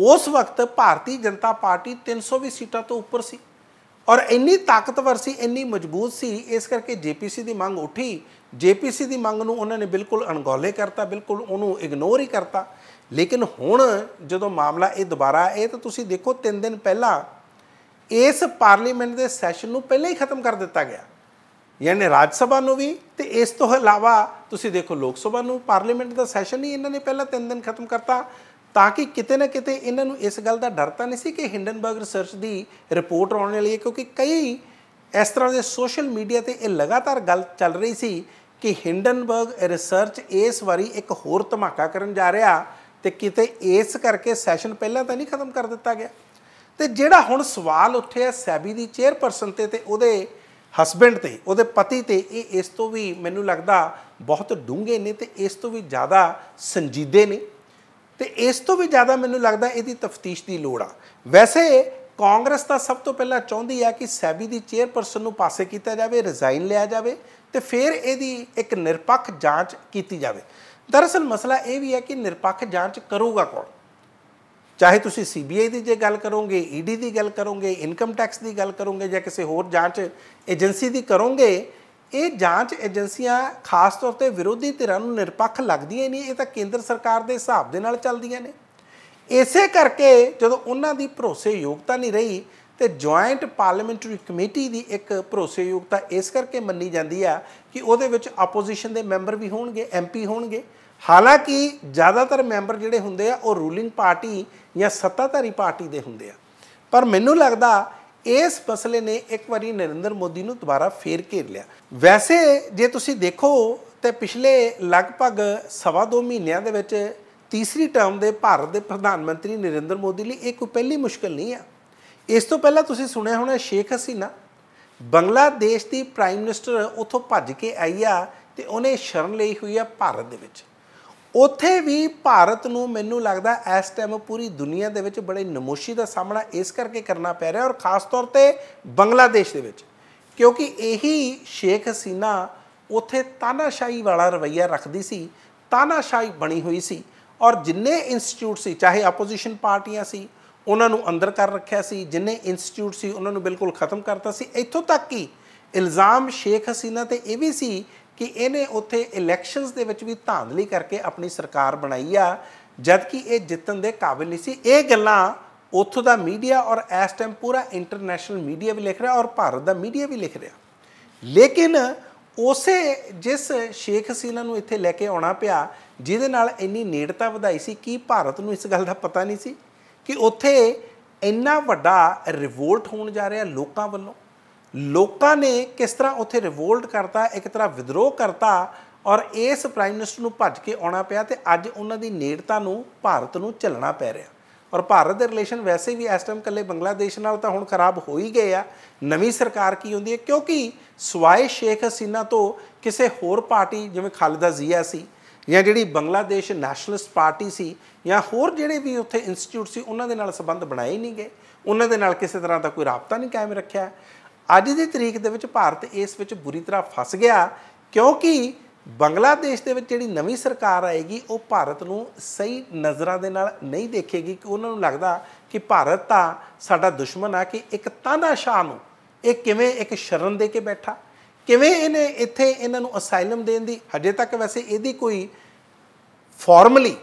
ਉਸ ਵਕਤ ਭਾਰਤੀ ਜਨਤਾ ਪਾਰਟੀ 320 ਸੀਟਾਂ ਤੋਂ ਉੱਪਰ ਸੀ ਔਰ ਇੰਨੀ ਤਾਕਤਵਰ ਸੀ ਇੰਨੀ ਮਜ਼ਬੂਤ ਸੀ ਇਸ ਕਰਕੇ ਜੇਪੀਸੀ ਦੀ ਮੰਗ ਉੱਠੀ ਜੇਪੀਸੀ ਦੀ ਮੰਗ ਨੂੰ ਉਹਨਾਂ ਨੇ ਬਿਲਕੁਲ ਅਣਗੌਲੇ ਕਰਤਾ ਬਿਲਕੁਲ ਉਹਨੂੰ ਇਗਨੋਰ ਹੀ ਕਰਤਾ ਲੇਕਿਨ ਹੁਣ ਜਦੋਂ ਮਾਮਲਾ ਇਹ ਦੁਬਾਰਾ ਇਹ ਤਾਂ ਤੁਸੀਂ ਦੇਖੋ 3 ਦਿਨ ਪਹਿਲਾਂ ਇਸ ਪਾਰਲੀਮੈਂਟ ਦੇ ਸੈਸ਼ਨ ਨੂੰ ਪਹਿਲਾਂ ਹੀ ਖਤਮ ਕਰ ਦਿੱਤਾ ਗਿਆ ਯਾਨੀ ਰਾਜ ਸਭਾ ਨੂੰ ਵੀ ਤੇ ਇਸ ਤੋਂ ਇਲਾਵਾ ਤੁਸੀਂ ਦੇਖੋ ਲੋਕ ਸਭਾ ਨੂੰ ਪਾਰਲੀਮੈਂਟ ਦਾ ਸੈਸ਼ਨ ਹੀ ਇਹਨਾਂ ਨੇ ਪਹਿਲਾਂ 3 ਦਿਨ ਖਤਮ ਕਰਤਾ ਤਾਂ ਕਿ ਕਿਤੇ ਨਾ ਕਿਤੇ ਇਹਨਾਂ ਨੂੰ ਇਸ ਗੱਲ ਦਾ ਡਰ ਤਾਂ ਨਹੀਂ ਸੀ ਕਿ ਹਿੰਡਨਬਰਗ ਰਿਸਰਚ ਦੀ ਰਿਪੋਰਟ ਆਉਣ ਵਾਲੀ ਹੈ ਕਿਉਂਕਿ ਕਈ ਇਸ ਤਰ੍ਹਾਂ ਦੇ ਸੋਸ਼ਲ ਮੀਡੀਆ ਤੇ ਇਹ ਲਗਾਤਾਰ ਗੱਲ ਚੱਲ ਰਹੀ ਸੀ ਕਿ ਹਿੰਡਨਬਰਗ ਰਿਸਰਚ ਇਸ ਵਾਰੀ ਇੱਕ ਹੋਰ ਧਮਾਕਾ ਕਰਨ ਜਾ ਰਿਹਾ ਤੇ ਕਿਤੇ ਇਸ ਕਰਕੇ ਸੈਸ਼ਨ ਪਹਿਲਾਂ ਤਾਂ ਨਹੀਂ ਖਤਮ ਕਰ ਦਿੱਤਾ ਗਿਆ ਤੇ ਜਿਹੜਾ ਹੁਣ ਸਵਾਲ ਉੱਠਿਆ ਸੈਬੀ ਦੀ ਚੇਅਰਪਰਸਨ ਤੇ ਤੇ ਉਹਦੇ ਹਸਬੰਡ ਤੇ ਉਹਦੇ ਪਤੀ ਤੇ ਇਹ ਇਸ ਤੋਂ ਵੀ ਮੈਨੂੰ ਲੱਗਦਾ ਬਹੁਤ ਡੂੰਘੇ ਨੇ ਤੇ ਇਸ ਤੋਂ ਵੀ ਜ਼ਿਆਦਾ ਸੰਜੀਦੇ ਨੇ ਤੇ ਇਸ ਤੋਂ ਵੀ ਜ਼ਿਆਦਾ ਮੈਨੂੰ ਲੱਗਦਾ ਇਹਦੀ ਤਫਤੀਸ਼ ਦੀ ਲੋੜ ਆ ਵੈਸੇ ਕਾਂਗਰਸ ਤਾਂ ਸਭ ਤੋਂ ਪਹਿਲਾਂ ਚਾਹੁੰਦੀ ਆ ਕਿ ਸੈਬੀ ਦੀ ਚੇਅਰਪਰਸਨ ਨੂੰ ਪਾਸੇ ਕੀਤਾ ਜਾਵੇ ਰਿਜ਼ਾਈਨ ਲਿਆ ਜਾਵੇ ਤੇ ਫਿਰ ਇਹਦੀ ਇੱਕ ਨਿਰਪੱਖ ਜਾਂਚ ਕੀਤੀ ਜਾਵੇ ਦਰਅਸਲ ਮਸਲਾ ਇਹ ਵੀ ਹੈ ਕਿ ਨਿਰਪੱਖ ਜਾਂਚ ਕਰੂਗਾ ਕੌਣ ਚਾਹੇ ਤੁਸੀਂ ਸੀਬੀਆਈ ਦੀ ਜੇ ਗੱਲ ਕਰੋਗੇ ਈਡੀ e ਦੀ ਗੱਲ ਕਰੋਗੇ ਇਨਕਮ ਟੈਕਸ ਦੀ ਗੱਲ ਕਰੋਗੇ ਜਾਂ ਕਿਸੇ ਹੋਰ ਜਾਂਚ ਏਜੰਸੀ ਦੀ ਕਰੋਗੇ ਇਹ ਜਾਂਚ ਏਜੰਸੀਆਂ ਖਾਸ ਤੌਰ ਤੇ ਵਿਰੋਧੀ ਧਿਰਾਂ ਨੂੰ ਨਿਰਪੱਖ ਲੱਗਦੀਆਂ ਨਹੀਂ ਇਹ ਤਾਂ ਕੇਂਦਰ ਸਰਕਾਰ ਦੇ ਹਿਸਾਬ ਦੇ ਨਾਲ ਚੱਲਦੀਆਂ ਨੇ ਇਸੇ ਕਰਕੇ ਜਦੋਂ ਉਹਨਾਂ ਦੀ ਭਰੋਸੇਯੋਗਤਾ ਨਹੀਂ ਰਹੀ ਤੇ ਜੁਆਇੰਟ ਪਾਰਲੀਮੈਂਟਰੀ ਕਮੇਟੀ ਦੀ ਇੱਕ ਭਰੋਸੇਯੋਗਤਾ ਇਸ ਕਰਕੇ ਮੰਨੀ ਜਾਂਦੀ ਆ ਕਿ ਉਹਦੇ ਵਿੱਚ ਆਪੋਜੀਸ਼ਨ ਦੇ ਮੈਂਬਰ ਵੀ ਹੋਣਗੇ ਐਮਪੀ ਹੋਣਗੇ ਹਾਲਾਂਕਿ ਜ਼ਿਆਦਾਤਰ ਮੈਂਬਰ ਜਿਹੜੇ ਹੁੰਦੇ ਆ ਉਹ ਰੂਲਿੰਗ ਪਾਰਟੀ ਜਾਂ ਸੱਤਾਧਾਰੀ ਪਾਰਟੀ ਦੇ ਹੁੰਦੇ ਆ ਪਰ ਮੈਨੂੰ ਲੱਗਦਾ ਇਸ ਮਸਲੇ ਨੇ ਇੱਕ ਵਾਰੀ ਨਰਿੰਦਰ ਮੋਦੀ ਨੂੰ ਦੁਬਾਰਾ ਫੇਰ ਘੇਰ ਲਿਆ ਵੈਸੇ ਜੇ ਤੁਸੀਂ ਦੇਖੋ ਤੇ ਪਿਛਲੇ ਲਗਭਗ ਸਵਾ 2 ਮਹੀਨਿਆਂ ਦੇ ਵਿੱਚ ਤੀਸਰੀ ਟਰਮ ਦੇ ਭਾਰਤ ਦੇ ਪ੍ਰਧਾਨ ਮੰਤਰੀ ਨਰਿੰਦਰ ਮੋਦੀ ਲਈ ਇਹ ਕੋਈ ਪਹਿਲੀ ਮੁਸ਼ਕਲ ਨਹੀਂ ਆ ਇਸ ਤੋਂ ਪਹਿਲਾਂ ਤੁਸੀਂ ਸੁਣਿਆ ਹੋਣਾ ਸ਼ੇਖ ਹਸੀਨਾ ਬੰਗਲਾਦੇਸ਼ ਦੀ ਪ੍ਰਾਈਮ ਮਿਨਿਸਟਰ ਉਥੋਂ ਭੱਜ ਕੇ ਆਈ ਆ ਤੇ ਉਹਨੇ ਸ਼ਰਨ ਲਈ ਹੋਈ ਆ ਭਾਰਤ ਦੇ ਵਿੱਚ ਉੱਥੇ ਵੀ ਭਾਰਤ ਨੂੰ ਮੈਨੂੰ ਲੱਗਦਾ ਇਸ ਟਾਈਮ ਪੂਰੀ ਦੁਨੀਆ ਦੇ ਵਿੱਚ ਬੜੇ ਨਮੋਸ਼ੀ ਦਾ ਸਾਹਮਣਾ ਇਸ ਕਰਕੇ ਕਰਨਾ ਪੈ ਰਿਹਾ ਔਰ ਖਾਸ ਤੌਰ ਤੇ ਬੰਗਲਾਦੇਸ਼ ਦੇ ਵਿੱਚ ਕਿਉਂਕਿ ਇਹੀ ਸ਼ੇਖ ਹਸੀਨਾ ਉੱਥੇ ਤਾਨਾਸ਼ਾਹੀ ਵਾਲਾ ਰਵਈਆ ਰੱਖਦੀ ਸੀ ਤਾਨਾਸ਼ਾਹੀ ਬਣੀ ਹੋਈ ਸੀ ਔਰ ਜਿੰਨੇ ਇੰਸਟੀਚਿਊਟ ਸੀ ਚਾਹੇ ਆਪੋਜੀਸ਼ਨ ਪਾਰਟੀਆਂ ਸੀ ਉਹਨਾਂ ਨੂੰ ਅੰਦਰ ਕਰ ਰੱਖਿਆ ਸੀ ਜਿੰਨੇ ਇੰਸਟੀਚਿਊਟ ਸੀ ਉਹਨਾਂ ਨੂੰ ਬਿਲਕੁਲ ਖਤਮ ਕਰਤਾ ਸੀ ਇੱਥੋਂ ਤੱਕ ਕਿ ਇਲਜ਼ਾਮ ਸ਼ੇਖ ਹਸੀਨਾ ਤੇ ਇਹ ਵੀ ਸੀ ਕਿ ਇਹਨੇ ਉੱਥੇ ਇਲੈਕਸ਼ਨਸ ਦੇ ਵਿੱਚ ਵੀ ਧਾਂਦਲੀ ਕਰਕੇ ਆਪਣੀ ਸਰਕਾਰ ਬਣਾਈ ਆ ਜਦ ਕਿ ਇਹ ਜਿੱਤਣ ਦੇ ਕਾਬਿਲ ਨਹੀਂ ਸੀ ਇਹ ਗੱਲਾਂ ਉੱਥੋਂ ਦਾ ਮੀਡੀਆ ਔਰ ਇਸ ਟਾਈਮ ਪੂਰਾ ਇੰਟਰਨੈਸ਼ਨਲ ਮੀਡੀਆ ਵੀ ਲਿਖ ਰਿਹਾ ਔਰ ਭਾਰਤ ਦਾ ਮੀਡੀਆ ਵੀ ਲਿਖ ਰਿਹਾ ਲੇਕਿਨ ਉਸੇ ਜਿਸ ਸ਼ੇਖ ਹਸੀਨਾ ਨੂੰ ਇੱਥੇ ਲੈ ਕੇ ਆਉਣਾ ਪਿਆ ਜਿਹਦੇ ਨਾਲ ਇੰਨੀ ਨੇੜਤਾ ਵਧਾਈ ਸੀ ਕੀ ਭਾਰਤ ਨੂੰ ਇਸ ਗੱਲ ਦਾ ਪਤਾ ਨਹੀਂ ਸੀ ਕਿ ਉੱਥੇ ਇੰਨਾ ਵੱਡਾ ਰਿਵੋਲਟ ਹੋਣ ਜਾ ਰਿਹਾ ਲੋਕਾਂ ਵੱਲੋਂ ਲੋਕਾਂ ਨੇ ਕਿਸ ਤਰ੍ਹਾਂ ਉੱਥੇ ਰਿਵੋਲਟ ਕਰਤਾ ਇੱਕ ਤਰ੍ਹਾਂ ਵਿਦਰੋਹ ਕਰਤਾ ਔਰ ਇਸ ਪ੍ਰਾਈਮ ਮਿਨਿਸਟਰ ਨੂੰ ਭੱਜ ਕੇ ਆਉਣਾ ਪਿਆ ਤੇ ਅੱਜ ਉਹਨਾਂ ਦੀ ਨੇੜਤਾ ਨੂੰ ਭਾਰਤ ਨੂੰ ਚੱਲਣਾ ਪੈ ਰਿਹਾ ਔਰ ਭਾਰਤ ਦੇ ਰਿਲੇਸ਼ਨ ਵੈਸੇ ਵੀ ਇਸ ਟਾਈਮ ਕੱਲੇ ਬੰਗਲਾਦੇਸ਼ ਨਾਲ ਤਾਂ ਹੁਣ ਖਰਾਬ ਹੋ ਹੀ ਗਏ ਆ ਨਵੀਂ ਸਰਕਾਰ ਕੀ ਹੁੰਦੀ ਹੈ ਕਿਉਂਕਿ ਸਵਾਏ ਸ਼ੇਖ ਹਸੀਨਾ ਤੋਂ ਕਿਸੇ ਹੋਰ ਪਾਰਟੀ ਜਿਵੇਂ ਖਾਲਦਾ ਜ਼ੀਆ ਸੀ ਜਾਂ ਜਿਹੜੀ ਬੰਗਲਾਦੇਸ਼ ਨੈਸ਼ਨਲਿਸਟ ਪਾਰਟੀ ਸੀ ਜਾਂ ਹੋਰ ਜਿਹੜੇ ਵੀ ਉੱਥੇ ਇੰਸਟੀਚਿਊਟ ਸੀ ਉਹਨਾਂ ਦੇ ਨਾਲ ਸੰਬੰਧ ਬਣਾਏ ਨਹੀਂ ਗਏ ਉਹਨਾਂ ਦੇ ਨਾਲ ਕਿਸੇ ਤਰ੍ਹਾਂ ਦਾ ਕੋਈ ਰਾਬਤਾ ਨਹੀਂ ਕਾਇਮ ਰੱਖਿਆ ਅੱਜ ਦੀ ਤਰੀਕ ਦੇ ਵਿੱਚ ਭਾਰਤ ਇਸ ਵਿੱਚ ਬੁਰੀ ਤਰ੍ਹਾਂ ਫਸ ਗਿਆ ਕਿਉਂਕਿ ਬੰਗਲਾਦੇਸ਼ ਦੇ ਵਿੱਚ ਜਿਹੜੀ ਨਵੀਂ ਸਰਕਾਰ ਆਏਗੀ ਉਹ ਭਾਰਤ ਨੂੰ ਸਹੀ ਨਜ਼ਰਾਂ ਦੇ ਨਾਲ ਨਹੀਂ ਦੇਖੇਗੀ ਕਿ ਉਹਨਾਂ ਨੂੰ ਲੱਗਦਾ ਕਿ ਭਾਰਤ ਤਾਂ ਸਾਡਾ ਦੁਸ਼ਮਣ ਆ ਕਿ ਇੱਕ ਦਾ ਸ਼ਾਹ ਨੂੰ ਇਹ ਕਿਵੇਂ ਇੱਕ ਸ਼ਰਨ ਦੇ ਕੇ ਬੈਠਾ ਕਿਵੇਂ ਇਹਨੇ ਇੱਥੇ ਇਹਨਾਂ ਨੂੰ ਅਸਾਈਲਮ ਦੇਣ ਦੀ ਹਜੇ ਤੱਕ ਵੈਸੇ ਇਹਦੀ ਕੋਈ ਫਾਰਮਲੀ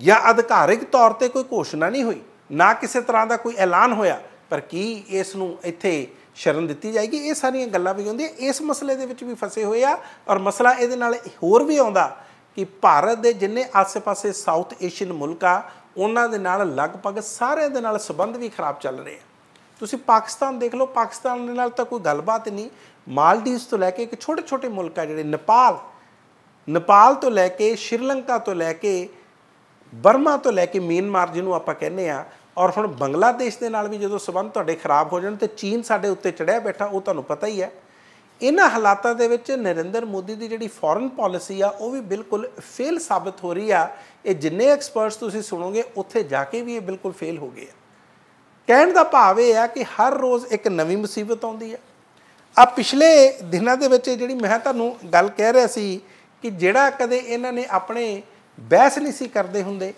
ਜਾਂ ਅਧਿਕਾਰਿਕ ਤੌਰ ਤੇ ਕੋਈ ਘੋਸ਼ਣਾ ਨਹੀਂ ਹੋਈ ਨਾ ਕਿਸੇ ਤਰ੍ਹਾਂ ਦਾ ਕੋਈ ਐਲਾਨ ਹੋਇਆ ਪਰ ਕੀ ਇਸ ਨੂੰ ਇੱਥੇ ਸ਼ਰਨ ਦਿੱਤੀ ਜਾਏਗੀ ਇਹ ਸਾਰੀਆਂ ਗੱਲਾਂ ਵੀ ਹੁੰਦੀਆਂ ਇਸ ਮਸਲੇ ਦੇ ਵਿੱਚ ਵੀ ਫਸੇ ਹੋਏ ਆ ਔਰ ਮਸਲਾ ਇਹਦੇ ਨਾਲ ਹੋਰ ਵੀ ਆਉਂਦਾ ਕਿ ਭਾਰਤ ਦੇ ਜਿੰਨੇ ਆਸ-ਪਾਸੇ ਸਾਊਥ ਏਸ਼ੀਅਨ ਮੁਲਕ ਆ ਉਹਨਾਂ ਦੇ ਨਾਲ ਲਗਭਗ ਸਾਰਿਆਂ ਦੇ ਨਾਲ ਸਬੰਧ ਵੀ ਖਰਾਬ ਚੱਲ ਰਹੇ ਆ ਤੁਸੀਂ ਪਾਕਿਸਤਾਨ ਦੇਖ ਲਓ ਪਾਕਿਸਤਾਨ ਦੇ ਨਾਲ ਤਾਂ ਕੋਈ ਗੱਲਬਾਤ ਨਹੀਂ ਮਾਲਦੀਵਸ ਤੋਂ ਲੈ ਕੇ ਇੱਕ ਛੋਟੇ-ਛੋਟੇ ਮੁਲਕ ਆ ਜਿਹੜੇ ਨੇਪਾਲ ਨੇਪਾਲ ਤੋਂ ਲੈ ਕੇ ਸ਼੍ਰੀਲੰਕਾ ਤੋਂ ਲੈ ਕੇ ਬਰਮਾ ਤੋਂ ਲੈ ਕੇ ਮੀਨਮਾਰ ਜਿਹਨੂੰ ਆਪਾਂ ਕਹਿੰਦੇ ਆ ਔਰ ਹੁਣ ਬੰਗਲਾਦੇਸ਼ ਦੇ ਨਾਲ ਵੀ ਜਦੋਂ ਸਬੰਧ ਤੁਹਾਡੇ ਖਰਾਬ ਹੋ ਜਾਣ ਤੇ ਚੀਨ ਸਾਡੇ ਉੱਤੇ ਚੜਿਆ ਬੈਠਾ ਉਹ ਤੁਹਾਨੂੰ ਪਤਾ ਹੀ ਹੈ ਇਹਨਾਂ ਹਾਲਾਤਾਂ ਦੇ ਵਿੱਚ ਨਰਿੰਦਰ ਮੋਦੀ ਦੀ ਜਿਹੜੀ ਫੋਰਨ ਪਾਲਿਸੀ ਆ ਉਹ ਵੀ ਬਿਲਕੁਲ ਫੇਲ ਸਾਬਤ ਹੋ ਰਹੀ ਆ ਇਹ ਜਿੰਨੇ ਐਕਸਪਰਟਸ ਤੁਸੀਂ ਸੁਣੋਗੇ ਉੱਥੇ ਜਾ ਕੇ ਵੀ ਇਹ ਬਿਲਕੁਲ ਫੇਲ ਹੋ ਗਏ ਆ ਕਹਿਣ ਦਾ ਭਾਵ ਇਹ ਆ ਕਿ ਹਰ ਰੋਜ਼ ਇੱਕ ਨਵੀਂ ਮੁਸੀਬਤ ਆਉਂਦੀ ਆ ਆ ਪਿਛਲੇ ਦਿਨਾਂ ਦੇ ਵਿੱਚ ਜਿਹੜੀ ਮੈਂ ਤੁਹਾਨੂੰ ਗੱਲ ਕਹਿ ਰਿਹਾ ਸੀ ਕਿ ਜਿਹੜਾ ਕਦੇ ਇਹਨਾਂ ਨੇ ਆਪਣੇ ਬਹਿਸ ਨਹੀਂ ਸੀ ਕਰਦੇ ਹੁੰਦੇ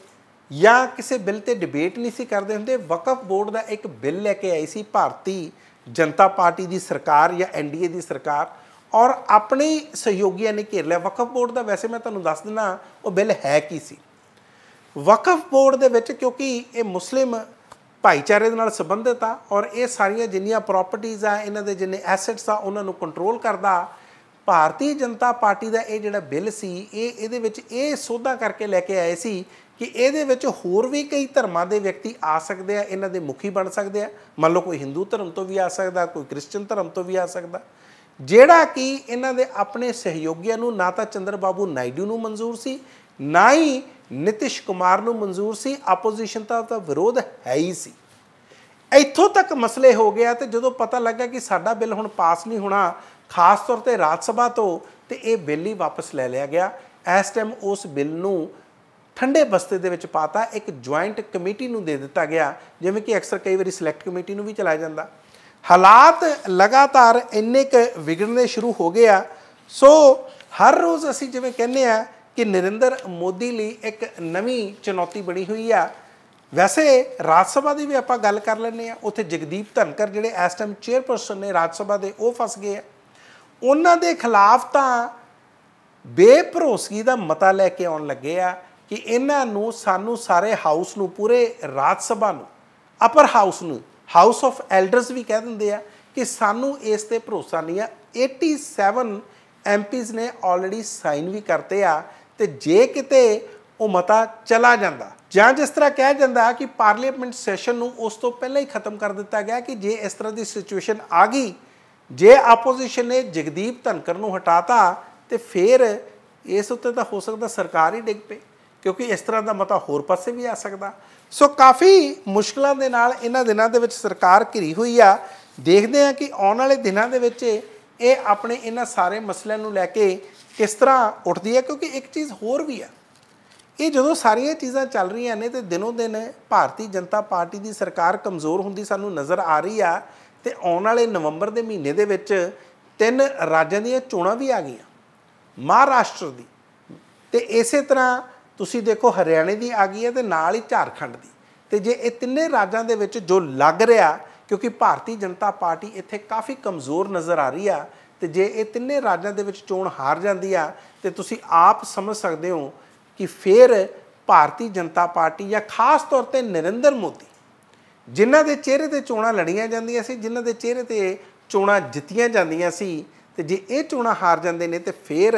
ਜਾਂ ਕਿਸੇ ਬਿੱਲ ਤੇ ਡਿਬੇਟ ਨਹੀਂ ਸੀ ਕਰਦੇ ਹੁੰਦੇ ਵਕਫ ਬੋਰਡ ਦਾ ਇੱਕ ਬਿੱਲ ਲੈ ਕੇ ਆਈ ਸੀ ਭਾਰਤੀ ਜਨਤਾ ਪਾਰਟੀ ਦੀ ਸਰਕਾਰ ਜਾਂ ਐਨਡੀਏ ਦੀ ਸਰਕਾਰ ਔਰ ਆਪਣੇ ਸਹਿਯੋਗੀਆਂ ਨੇ ਘੇਰ ਲਿਆ ਵਕਫ ਬੋਰਡ ਦਾ ਵੈਸੇ ਮੈਂ ਤੁਹਾਨੂੰ ਦੱਸ ਦਿੰਦਾ ਉਹ ਬਿੱਲ ਹੈ ਕੀ ਸੀ ਵਕਫ ਬੋਰਡ ਦੇ ਵਿੱਚ ਕਿਉਂਕਿ ਇਹ ਮੁਸਲਿਮ ਭਾਈਚਾਰੇ ਦੇ ਨਾਲ ਸੰਬੰਧਿਤ ਆ ਔਰ ਇਹ ਸਾਰੀਆਂ ਜਿੰਨੀਆਂ ਪ੍ਰਾਪਰਟੀਆਂ ਆ ਇਹਨਾਂ ਦੇ ਜਿੰਨੇ ਐਸੈਟਸ ਆ ਉਹਨਾਂ ਨੂੰ ਕੰਟਰੋਲ ਕਰਦਾ ਭਾਰਤੀ ਜਨਤਾ ਪਾਰਟੀ ਦਾ ਇਹ ਜਿਹੜਾ ਬਿੱਲ ਸੀ ਇਹ ਇਹਦੇ ਵਿੱਚ ਇਹ ਸੋਧਾ ਕਰਕੇ ਲੈ ਕੇ ਆਏ ਸੀ ਕਿ ਇਹਦੇ ਵਿੱਚ ਹੋਰ ਵੀ ਕਈ ਧਰਮਾਂ ਦੇ ਵਿਅਕਤੀ ਆ ਸਕਦੇ ਆ ਇਹਨਾਂ ਦੇ ਮੁਖੀ ਬਣ ਸਕਦੇ ਆ ਮੰਨ ਲਓ ਕੋਈ ਹਿੰਦੂ ਧਰਮ ਤੋਂ ਵੀ ਆ ਸਕਦਾ ਕੋਈ ਕ੍ਰਿਸਚੀਅਨ ਧਰਮ ਤੋਂ ਵੀ ਆ ਸਕਦਾ ਜਿਹੜਾ ਕਿ ਇਹਨਾਂ ਦੇ ਆਪਣੇ ਸਹਿਯੋਗੀਆਂ ਨੂੰ ਨਾ ਤਾਂ ਚੰਦਰ ਬਾਬੂ ਨਾਇਡੂ ਨੂੰ ਮਨਜ਼ੂਰ ਸੀ ਨਾ ਹੀ ਨਿਤਿਸ਼ ਕੁਮਾਰ ਨੂੰ ਮਨਜ਼ੂਰ ਸੀ ਆਪੋਜੀਸ਼ਨ ਦਾ ਵਿਰੋਧ ਹੈ ਹੀ ਸੀ ਇੱਥੋਂ ਤੱਕ ਮਸਲੇ ਹੋ ਗਿਆ ਤੇ ਜਦੋਂ ਪਤਾ ਲੱਗਾ ਕਿ ਸਾਡਾ ਬਿੱਲ ਹੁਣ ਪਾਸ ਨਹੀਂ ਹੋਣਾ ਖਾਸ ਤੌਰ ਤੇ ਰਾਜ ਸਭਾ ਤੋਂ ਤੇ ਇਹ ਬਿੱਲ ਹੀ ਵਾਪਸ ਲੈ ਲਿਆ ਗਿਆ ਇਸ ਟਾਈਮ ਉਸ ਬਿੱਲ ਨੂੰ ਠੰਡੇ ਬਸਤੇ ਦੇ ਵਿੱਚ ਪਾਤਾ ਇੱਕ ਜੁਆਇੰਟ ਕਮੇਟੀ ਨੂੰ ਦੇ ਦਿੱਤਾ ਗਿਆ ਜਿਵੇਂ ਕਿ ਅਕਸਰ ਕਈ ਵਾਰੀ ਸਿਲੈਕਟ ਕਮੇਟੀ ਨੂੰ ਵੀ ਚਲਾਇਆ ਜਾਂਦਾ ਹਾਲਾਤ ਲਗਾਤਾਰ ਇੰਨੇ ਕ ਵਿਗੜਨੇ ਸ਼ੁਰੂ ਹੋ ਗਏ ਆ ਸੋ ਹਰ ਰੋਜ਼ ਅਸੀਂ ਜਿਵੇਂ ਕਹਿੰਨੇ ਆ ਕਿ ਨਰਿੰਦਰ ਮੋਦੀ ਲਈ ਇੱਕ ਨਵੀਂ ਚੁਣੌਤੀ ਬਣੀ ਹੋਈ ਆ ਵੈਸੇ ਰਾਜ ਸਭਾ ਦੀ ਵੀ ਆਪਾਂ ਗੱਲ ਕਰ ਲੈਂਦੇ ਆ ਉੱਥੇ ਜਗਦੀਪ ਧਨਕਰ ਜਿਹੜੇ ਇਸ ਟਾਈਮ ਚੇਅਰਪਰਸਨ ਨੇ ਰਾਜ ਸਭਾ ਦੇ ਉਹ ਫਸ ਗਏ ਆ ਉਹਨਾਂ ਦੇ ਖਿਲਾਫ ਤਾਂ ਬੇਪਰੋਸਗੀ ਦਾ ਮਤਾ ਲੈ ਕੇ ਆਉਣ ਲੱਗੇ ਆ ਕਿ ਇਹਨਾਂ ਨੂੰ ਸਾਨੂੰ ਸਾਰੇ ਹਾਊਸ ਨੂੰ ਪੂਰੇ ਰਾਜ ਸਭਾ ਨੂੰ ਅਪਰ ਹਾਊਸ ਨੂੰ ਹਾਊਸ ਆਫ ਐਲਡਰਸ ਵੀ ਕਹਿ ਦਿੰਦੇ ਆ ਕਿ ਸਾਨੂੰ ਇਸ ਤੇ ਭਰੋਸਾ ਨਹੀਂ ਆ 87 ਐਮਪੀਜ਼ ਨੇ ਆਲਰੇਡੀ ਸਾਈਨ ਵੀ ਕਰਤੇ ਆ ਤੇ ਜੇ ਕਿਤੇ ਉਹ ਮਤਾ ਚਲਾ ਜਾਂਦਾ ਜਾਂ ਜਿਸ ਤਰ੍ਹਾਂ ਕਹਿ ਜਾਂਦਾ ਕਿ ਪਾਰਲੀਮੈਂਟ ਸੈਸ਼ਨ ਨੂੰ ਉਸ ਤੋਂ ਪਹਿਲਾਂ ਹੀ ਖਤਮ ਕਰ ਦਿੱਤਾ ਗਿਆ ਕਿ ਜੇ ਇਸ ਤਰ੍ਹਾਂ ਦੀ ਸਿਚੁਏਸ਼ਨ ਆ ਗਈ ਜੇ ਆਪੋਜੀਸ਼ਨ ਨੇ ਜਗਦੀਪ ਧਨਕਰ ਨੂੰ ਹਟਾਤਾ ਤੇ ਫਿਰ ਇਸ ਉੱਤੇ ਤਾਂ ਹੋ ਸਕਦਾ ਸਰਕਾਰ ਹੀ ਡਿੱਗ ਪਏ ਕਿਉਂਕਿ ਇਸ ਤਰ੍ਹਾਂ ਦਾ ਮਤਾ ਹੋਰ ਪਾਸੇ ਵੀ ਆ ਸਕਦਾ ਸੋ ਕਾਫੀ ਮੁਸ਼ਕਲਾਂ ਦੇ ਨਾਲ ਇਹਨਾਂ ਦਿਨਾਂ ਦੇ ਵਿੱਚ ਸਰਕਾਰ ਘਿਰੀ ਹੋਈ ਆ ਦੇਖਦੇ ਆ ਕਿ ਆਉਣ ਵਾਲੇ ਦਿਨਾਂ ਦੇ ਵਿੱਚ ਇਹ ਆਪਣੇ ਇਹਨਾਂ ਸਾਰੇ ਮਸਲਿਆਂ ਨੂੰ ਲੈ ਕੇ ਕਿਸ ਤਰ੍ਹਾਂ ਉੱਠਦੀ ਹੈ ਕਿਉਂਕਿ ਇੱਕ ਚੀਜ਼ ਹੋਰ ਵੀ ਆ ਇਹ ਜਦੋਂ ਸਾਰੀਆਂ ਚੀਜ਼ਾਂ ਚੱਲ ਰਹੀਆਂ ਨੇ ਤੇ ਦਿਨੋਂ ਦਿਨ ਭਾਰਤੀ ਜਨਤਾ ਪਾਰਟੀ ਦੀ ਸਰਕਾਰ ਕਮਜ਼ੋਰ ਹੁੰਦੀ ਸਾਨੂੰ ਨਜ਼ਰ ਆ ਰਹੀ ਆ ਤੇ ਆਉਣ ਵਾਲੇ ਨਵੰਬਰ ਦੇ ਮਹੀਨੇ ਦੇ ਵਿੱਚ ਤਿੰਨ ਰਾਜਾਂ ਦੀਆਂ ਚੋਣਾਂ ਵੀ ਆ ਗਈਆਂ ਮਹਾਰਾਸ਼ਟਰ ਦੀ ਤੇ ਇਸੇ ਤਰ੍ਹਾਂ ਤੁਸੀਂ ਦੇਖੋ ਹਰਿਆਣੇ ਦੀ ਆ ਗਈ ਹੈ ਤੇ ਨਾਲ ਹੀ ਝਾਰਖੰਡ ਦੀ ਤੇ ਜੇ ਇਹ ਤਿੰਨੇ ਰਾਜਾਂ ਦੇ ਵਿੱਚ ਜੋ ਲੱਗ ਰਿਹਾ ਕਿਉਂਕਿ ਭਾਰਤੀ ਜਨਤਾ ਪਾਰਟੀ ਇੱਥੇ ਕਾਫੀ ਕਮਜ਼ੋਰ ਨਜ਼ਰ ਆ ਰਹੀ ਆ ਤੇ ਜੇ ਇਹ ਤਿੰਨੇ ਰਾਜਾਂ ਦੇ ਵਿੱਚ ਚੋਣ ਹਾਰ ਜਾਂਦੀ ਆ ਤੇ ਤੁਸੀਂ ਆਪ ਸਮਝ ਸਕਦੇ ਹੋ ਕਿ ਫੇਰ ਭਾਰਤੀ ਜਨਤਾ ਪਾਰਟੀ ਜਾਂ ਖਾਸ ਤੌਰ ਤੇ ਨਰਿੰਦਰ ਮੋਦੀ ਜਿਨ੍ਹਾਂ ਦੇ ਚਿਹਰੇ ਤੇ ਚੋਣਾਂ ਲੜੀਆਂ ਜਾਂਦੀਆਂ ਸੀ ਜਿਨ੍ਹਾਂ ਦੇ ਚਿਹਰੇ ਤੇ ਚੋਣਾਂ ਜਿੱਤੀਆਂ ਜਾਂਦੀਆਂ ਸੀ ਤੇ ਜੇ ਇਹ ਚੋਣਾਂ ਹਾਰ ਜਾਂਦੇ ਨੇ ਤੇ ਫੇਰ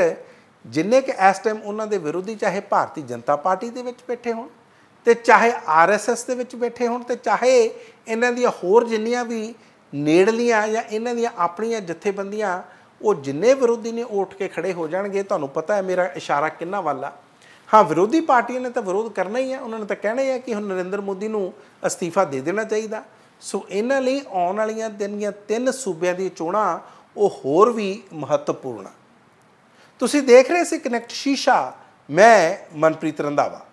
ਜਿੰਨੇ ਕਿ ਇਸ ਟਾਈਮ ਉਹਨਾਂ ਦੇ ਵਿਰੋਧੀ ਚਾਹੇ ਭਾਰਤੀ ਜਨਤਾ ਪਾਰਟੀ ਦੇ ਵਿੱਚ ਬੈਠੇ ਹੋਣ ਤੇ ਚਾਹੇ ਆਰਐਸਐਸ ਦੇ ਵਿੱਚ ਬੈਠੇ ਹੋਣ ਤੇ ਚਾਹੇ ਇਹਨਾਂ ਦੀਆਂ ਹੋਰ ਜਿੰਨੀਆਂ ਵੀ ਨੇੜਲੀਆਂ ਜਾਂ ਇਹਨਾਂ ਦੀਆਂ ਆਪਣੀਆਂ ਜਥੇਬੰਦੀਆਂ ਉਹ ਜਿੰਨੇ ਵਿਰੋਧੀ ਨੇ ਉੱਠ ਕੇ ਖੜੇ ਹੋ ਜਾਣਗੇ ਤੁਹਾਨੂੰ ਪਤਾ ਹੈ ਮੇਰਾ ਇਸ਼ਾਰਾ ਕਿੰਨਾ ਵਾਲਾ ਹਾਂ ਵਿਰੋਧੀ ਪਾਰਟੀਆਂ ਨੇ ਤਾਂ ਵਿਰੋਧ ਕਰਨਾ ਹੀ ਹੈ ਉਹਨਾਂ ਨੇ ਤਾਂ ਕਹਿਣਾ ਹੈ ਕਿ ਹੁਣ ਨਰਿੰਦਰ ਮੋਦੀ ਨੂੰ ਅਸਤੀਫਾ ਦੇ ਦੇਣਾ ਚਾਹੀਦਾ ਸੋ ਇਹਨਾਂ ਲਈ ਆਉਣ ਵਾਲੀਆਂ ਦਿਨੀਆਂ ਦੀਆਂ ਤਿੰਨ ਸੂਬਿਆਂ ਦੀਆਂ ਚੋਣਾਂ ਉਹ ਹੋਰ ਵੀ ਮਹੱਤਵਪੂਰਨ ਆ ਤੁਸੀਂ ਦੇਖ ਰਹੇ ਸੀ ਕਨੈਕਟ ਸ਼ੀਸ਼ਾ ਮੈਂ ਮਨਪ੍ਰੀਤ ਰੰਦਾਵਾ